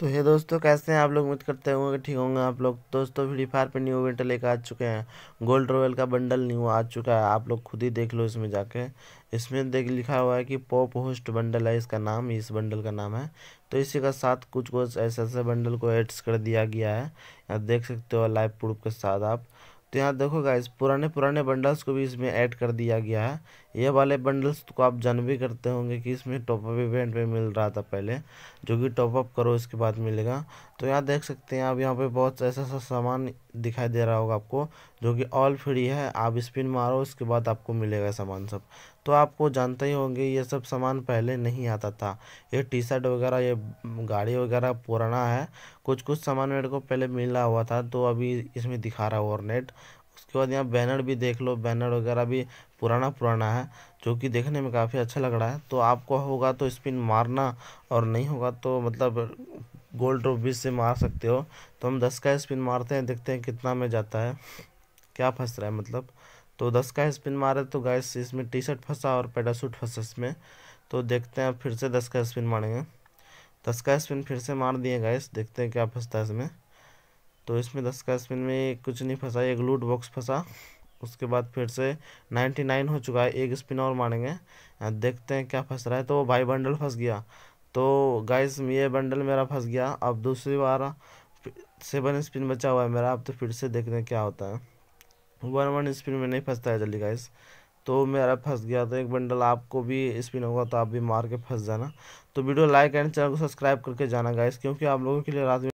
तो हे दोस्तों कैसे हैं आप लोग उम्मीद करते होंगे ठीक होंगे आप लोग दोस्तों फ्री फायर पे न्यू इवेंट लेकर आ चुके हैं गोल्ड रॉयल का बंडल न्यू आ चुका है आप लोग खुद ही देख लो इसमें जाके इसमें देख लिखा हुआ है कि पॉप होस्ट बंडल है इसका नाम इस बंडल का नाम है तो इसी का साथ कुछ कुछ ऐसे ऐसे बंडल को एड्स कर दिया गया है यहाँ देख सकते हो लाइव प्रूफ के साथ आप तो यहाँ देखोगा इस पुराने पुराने बंडल्स को भी इसमें ऐड कर दिया गया है ये वाले बंडल्स तो आप जान भी करते होंगे कि इसमें टॉपअप इवेंट में मिल रहा था पहले जो कि टॉपअप करो इसके बाद मिलेगा तो यहाँ देख सकते हैं आप यहाँ पे बहुत ऐसा ऐसा सामान दिखाई दे रहा होगा आपको जो कि ऑल फ्री है आप स्पिन मारो उसके बाद आपको मिलेगा सामान सब तो आपको जानते ही होंगे ये सब सामान पहले नहीं आता था ये टी शर्ट वगैरह ये गाड़ी वगैरह पुराना है कुछ कुछ सामान मेरे को पहले मिला हुआ था तो अभी इसमें दिखा रहा हो और नेट उसके बाद यहाँ बैनर भी देख लो बैनर वगैरह भी पुराना पुराना है जो कि देखने में काफ़ी अच्छा लग रहा है तो आपको होगा तो स्पिन मारना और नहीं होगा तो मतलब गोल्ड ड्रॉप बीस से मार सकते हो तो हम दस का स्पिन मारते हैं देखते हैं कितना में जाता है क्या फंस रहा है मतलब तो दस का स्पिन मारे तो गैस इसमें टी शर्ट फंसा और पैडासूट फंसा इसमें तो देखते हैं फिर से दस का स्पिन मारेंगे दस का स्पिन फिर से मार दिए गैस देखते हैं क्या फंसता है इसमें तो इसमें दस का स्पिन में कुछ नहीं फंसा एक लूट बॉक्स फंसा उसके बाद फिर से नाइन्टी नाइन हो चुका है एक स्पिन और मारेंगे देखते हैं क्या फंस रहा है तो भाई बंडल फंस गया तो गाइस ये बंडल मेरा फंस गया अब दूसरी बार सेवन स्पिन बचा हुआ है मेरा अब तो फिर से देखते हैं क्या होता है वन वन स्पिन में नहीं फंसता है जल्दी गाइस तो मेरा फंस गया तो एक बंडल आपको भी स्पिन होगा तो आप भी मार के फंस जाना तो वीडियो लाइक एंड चैनल को सब्सक्राइब करके जाना गाइस क्योंकि आप लोगों के लिए रात में